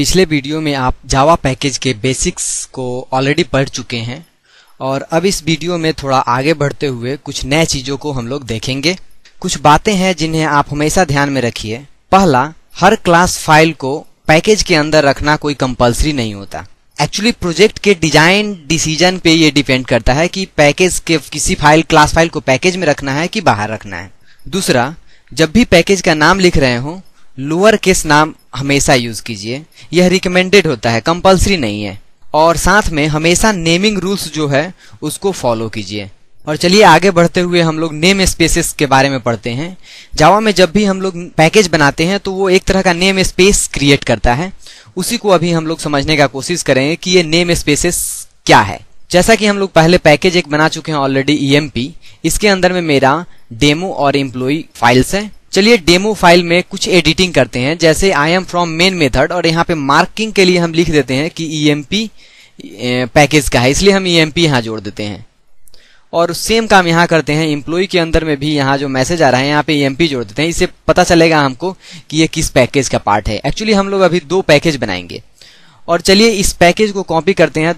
पिछले वीडियो में आप जावा पैकेज के बेसिक्स को ऑलरेडी पढ़ चुके हैं और अब इस वीडियो में थोड़ा आगे बढ़ते हुए कुछ नए चीज़ों को हम लोग देखेंगे कुछ बातें हैं जिन्हें आप हमेशा ध्यान में रखिए पहला हर क्लास फाइल को पैकेज के अंदर रखना कोई कंपलसरी नहीं होता एक्चुअली प्रोजेक्ट के डिजाइन डिसीजन पे ये डिपेंड करता है कि पैकेज के किसी फाइल क्लास फाइल को पैकेज में रखना है कि बाहर रखना है दूसरा जब भी पैकेज का नाम लिख रहे हो लोअर केस नाम हमेशा यूज कीजिए यह रिकमेंडेड होता है कंपलसरी नहीं है और साथ में हमेशा नेमिंग रूल्स जो है उसको फॉलो कीजिए और चलिए आगे बढ़ते हुए हम लोग नेम स्पेसेस के बारे में पढ़ते हैं जावा में जब भी हम लोग पैकेज बनाते हैं तो वो एक तरह का नेम स्पेस क्रिएट करता है उसी को अभी हम लोग समझने का कोशिश करेंगे कि ये नेम स्पेसेस क्या है जैसा कि हम लोग पहले पैकेज एक बना चुके हैं ऑलरेडी ई e इसके अंदर में मेरा डेमो और एम्प्लॉय फाइल्स है चलिए डेमो फाइल में कुछ एडिटिंग करते हैं जैसे I am from main method और यहाँ पे मार्किंग के लिए हम लिख देते हैं कि ई e पैकेज का है इसलिए हम ई e एम यहाँ जोड़ देते हैं और सेम काम यहाँ करते हैं इम्प्लॉय के अंदर में भी यहाँ जो मैसेज आ रहा है यहाँ पे ई e जोड़ देते हैं इससे पता चलेगा हमको कि ये किस पैकेज का पार्ट है एक्चुअली हम लोग अभी दो पैकेज बनाएंगे और चलिए इस पैकेज को कॉपी करते हैं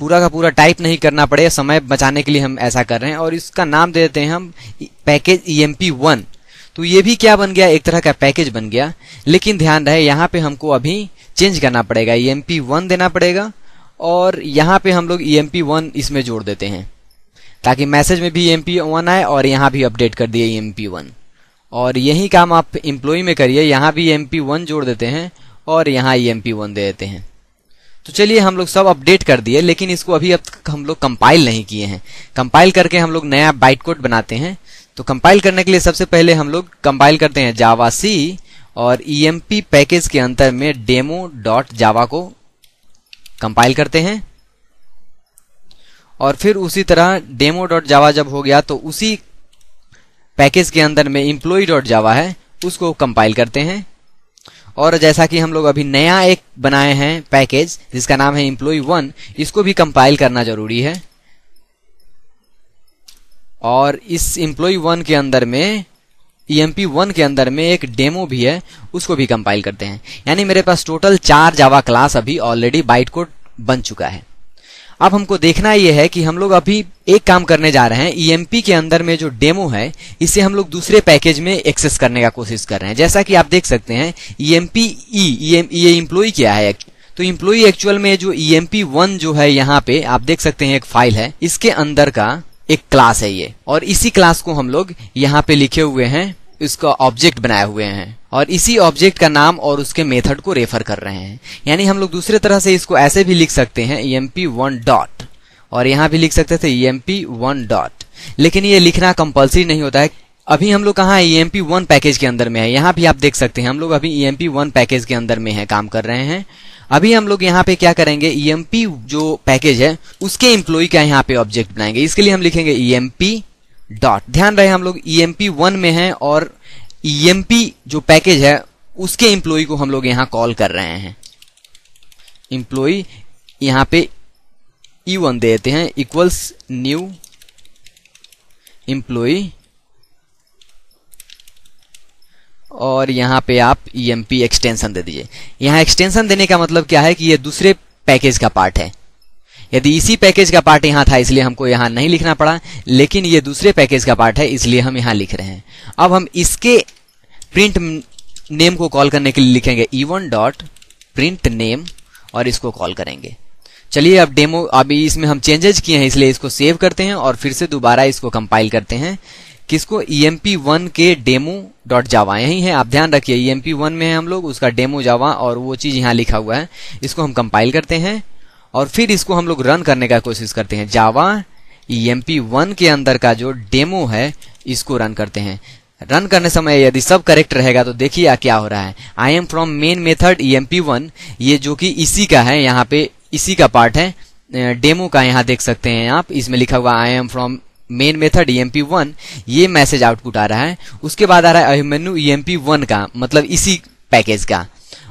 पूरा का पूरा टाइप नहीं करना पड़े समय बचाने के लिए हम ऐसा कर रहे हैं और इसका नाम दे देते हैं हम package E M P one तो ये भी क्या बन गया एक तरह का पैकेज बन गया लेकिन ध्यान रहे यहाँ पे हमको अभी चेंज करना पड़ेगा ई एम पी वन देना पड़ेगा और यहाँ पे हम लोग ई एम पी वन इसमें जोड़ देते हैं ताकि मैसेज में भी ई एम पी वन आए और यहाँ भी अपडेट कर दिए ई एम पी वन और यही काम आप एम्प्लॉय में करिए यहाँ भी ई एम पी वन जोड़ देते हैं और यहाँ ई एम पी वन दे देते हैं तो चलिए हम लोग सब अपडेट कर दिए लेकिन इसको अभी अब हम लोग कंपाइल नहीं किए हैं कंपाइल करके हम लोग नया बाइट कोड बनाते हैं तो कंपाइल करने के लिए सबसे पहले हम लोग कंपाइल करते हैं जावा सी और ई e पैकेज के अंतर में डेमो डॉट जावा को कंपाइल करते हैं और फिर उसी तरह डेमो डॉट जावा जब हो गया तो उसी पैकेज के अंदर में इम्प्लॉय डॉट जावा है उसको कंपाइल करते हैं और जैसा कि हम लोग अभी नया एक बनाए हैं पैकेज जिसका नाम है इम्प्लॉय वन इसको भी कंपाइल करना जरूरी है और इस एम्प्लॉय वन के अंदर में ई एम पी वन के अंदर में एक डेमो भी है उसको भी कंपाइल करते हैं यानी मेरे पास टोटल चार जावा क्लास अभी ऑलरेडी बाइट कोड बन चुका है अब हमको देखना यह है कि हम लोग अभी एक काम करने जा रहे हैं ई e के अंदर में जो डेमो है इसे हम लोग दूसरे पैकेज में एक्सेस करने का कोशिश कर रहे हैं जैसा कि आप देख सकते हैं ई एम पी ई ये इम्प्लॉय क्या है तो इम्प्लॉय एक्चुअल में जो ई एम पी वन जो है यहाँ पे आप देख सकते हैं एक फाइल है इसके अंदर का एक क्लास है ये और इसी क्लास को हम लोग यहाँ पे लिखे हुए हैं इसका ऑब्जेक्ट बनाए हुए हैं और इसी ऑब्जेक्ट का नाम और उसके मेथड को रेफर कर रहे हैं यानी हम लोग दूसरे तरह से इसको ऐसे भी लिख सकते हैं E M P one dot और यहाँ भी लिख सकते थे E M P one dot लेकिन ये लिखना कंपल्सरी नहीं होता है अभी हम लोग कहाँ है ई वन पैकेज के अंदर में है यहाँ भी आप देख सकते हैं हम लोग अभी ई एम वन पैकेज के अंदर में है काम कर रहे हैं अभी हम लोग यहाँ पे क्या करेंगे ई e जो पैकेज है उसके एम्प्लॉय का यहाँ पे ऑब्जेक्ट बनाएंगे इसके लिए हम लिखेंगे ई एम पी डॉट ध्यान रहे हम लोग ई एम वन में है और ई e जो पैकेज है उसके एम्प्लॉय को हम लोग यहाँ कॉल कर रहे हैं इम्प्लॉय यहाँ पे ई e वन देते हैं इक्वल्स न्यू इम्प्लॉय और यहाँ पे आप ई एम पी एक्सटेंशन दे दीजिए यहाँ एक्सटेंशन देने का मतलब क्या है कि ये दूसरे पैकेज का पार्ट है यदि इसी पैकेज का पार्ट यहाँ था इसलिए हमको यहाँ नहीं लिखना पड़ा लेकिन ये दूसरे पैकेज का पार्ट है इसलिए हम यहाँ लिख रहे हैं अब हम इसके प्रिंट नेम को कॉल करने के लिए लिखेंगे E one dot print name और इसको कॉल करेंगे चलिए अब डेमो अभी इसमें हम चेंजेज किए हैं इसलिए इसको सेव करते हैं और फिर से दोबारा इसको कंपाइल करते हैं किसको ई e वन के डेमो डॉट जावा यही है आप ध्यान रखिए ई e वन में है हम लोग उसका डेमो जावा और वो चीज यहाँ लिखा हुआ है इसको हम कंपाइल करते हैं और फिर इसको हम लोग रन करने का कोशिश करते हैं जावा ई वन के अंदर का जो डेमो है इसको रन करते हैं रन करने समय यदि सब करेक्ट रहेगा तो देखिए क्या हो रहा है I am from main method E one ये जो कि इसी का है यहाँ पे इसी का पार्ट है डेमो का यहाँ देख सकते हैं आप इसमें लिखा हुआ I am from main method E one ये मैसेज आउटपुट आ रहा है उसके बाद आ रहा है अभिमन्यु ई e वन का मतलब इसी पैकेज का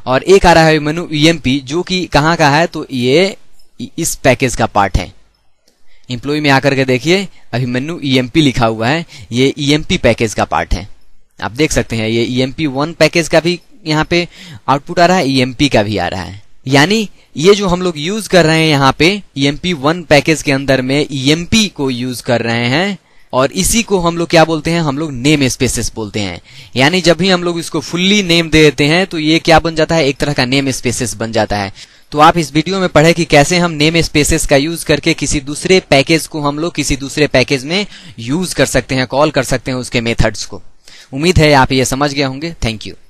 और एक आ रहा है अभिमन्यु ई e जो कि कहाँ का है तो ये इस पैकेज का पार्ट है एम्प्लॉय में आकर के देखिए अभिमन्यु ई e लिखा हुआ है ये ई पैकेज का पार्ट है आप देख सकते हैं ये E M P one package का भी यहाँ पे आउटपुट आ रहा है ई का भी आ रहा है यानी ये जो हम लोग यूज कर रहे हैं यहाँ पे ई वन पैकेज के अंदर में ई e को यूज कर रहे हैं और इसी को हम लोग क्या बोलते हैं हम लोग नेम स्पेसेस बोलते हैं यानी जब भी हम लोग इसको फुल्ली नेम दे देते हैं तो ये क्या बन जाता है एक तरह का नेम स्पेसेस बन जाता है तो आप इस वीडियो में पढ़े कि कैसे हम नेम स्पेसेस का यूज करके किसी दूसरे पैकेज को हम लोग किसी दूसरे पैकेज में यूज कर सकते हैं कॉल कर सकते हैं उसके मेथड्स को उम्मीद है आप ये समझ गए होंगे थैंक यू